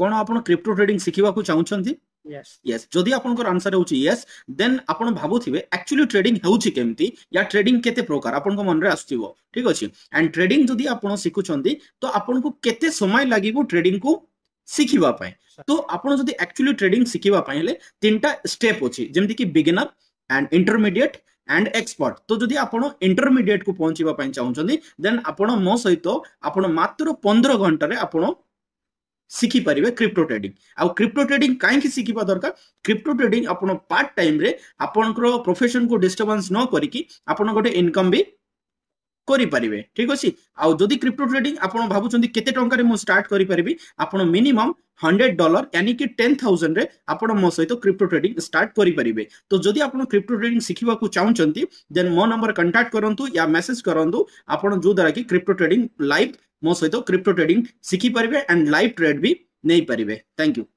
কোন আপন crypto trading শিখিবাকু চাহুচন্তি ୟେସ୍ ଯଦି ଆପଣଙ୍କର ଆନ୍ସର ହେଉଛି ୟେସ୍ ଦେନ୍ ଆପଣ ଭାବୁଥିବେ ଆକ୍ଚୁଆଲି ଟ୍ରେଡିଂ ହେଉଛି କେମିତି ୟା ଟ୍ରେଡିଂ କେତେ ପ୍ରକାର ଆପଣଙ୍କ ମନରେ ଆସୁଥିବ ଠିକ ଅଛି ଆଣ୍ଡ ଟ୍ରେଡିଂ ଯଦି ଆପଣ ଶିଖୁଛନ୍ତି ତ ଆପଣଙ୍କୁ କେତେ ସମୟ ଲାଗିବ ଟ୍ରେଡିଂକୁ ଶିଖିବା ପାଇଁ ତ ଆପଣ ଯଦି ଆକ୍ଚୁଆଲି ଟ୍ରେଡିଂ ଶିଖିବା ପାଇଁ ହେଲେ ତିନିଟା ଷ୍ଟେପ୍ ଅଛି ଯେମିତିକି beginner and intermediate and expert ତ ଯଦି ଆପଣ ଇଣ୍ଟରମିଡିଏଟ୍କୁ ପହଞ୍ଚିବା ପାଇଁ ଚାହୁଁଛନ୍ତି ଦେନ୍ ଆପଣ ମୋ ସହିତ ଆପଣ ମାତ୍ର ପନ୍ଦର ଘଣ୍ଟାରେ ଆପଣ ଶିଖିପାରିବେ କ୍ରିପ୍ଟୋ ଟ୍ରେଡିଂ ଆଉ କ୍ରିପ୍ଟୋ ଟ୍ରେଡିଂ କାହିଁକି ଶିଖିବା ଦରକାର କ୍ରିପ୍ଟୋ ଟ୍ରେଡିଂ ଆପଣ ପାର୍ଟ ଟାଇମ୍ରେ ଆପଣଙ୍କର ପ୍ରଫେସନକୁ ଡିଷ୍ଟର୍ବାନ୍ସ ନ କରିକି ଆପଣ ଗୋଟେ ଇନକମ୍ ବି କରିପାରିବେ ଠିକ ଅଛି ଆଉ ଯଦି କ୍ରିପ୍ଟୋ ଟ୍ରେଡିଂ ଆପଣ ଭାବୁଛନ୍ତି କେତେ ଟଙ୍କାରେ ମୁଁ ଷ୍ଟାର୍ଟ କରିପାରିବି ଆପଣ ମିନିମମ୍ ହଣ୍ଡ୍ରେଡ୍ ଡଲର ୟାନିକି ଟେନ୍ ଥାଉଜେଣ୍ଡରେ ଆପଣ ମୋ ସହିତ କ୍ରିପ୍ଟୋ ଟ୍ରେଡିଂ ଷ୍ଟାର୍ଟ କରିପାରିବେ ତ ଯଦି ଆପଣ କ୍ରିପ୍ଟୋ ଟ୍ରେଡିଂ ଶିଖିବାକୁ ଚାହୁଁଛନ୍ତି ଦେନ୍ ମୋ ନମ୍ବର କଣ୍ଟାକ୍ଟ କରନ୍ତୁ ୟା ମେସେଜ କରନ୍ତୁ ଆପଣ ଯୋଉଦ୍ୱାରା କି କ୍ରିପ୍ଟୋ ଟ୍ରେଡିଂ ଲାଇଭ୍ मो सहित क्रिप्टो ट्रेडिंग सीखिपारे एंड लाइव ट्रेड भी नहीं पारे थैंक यू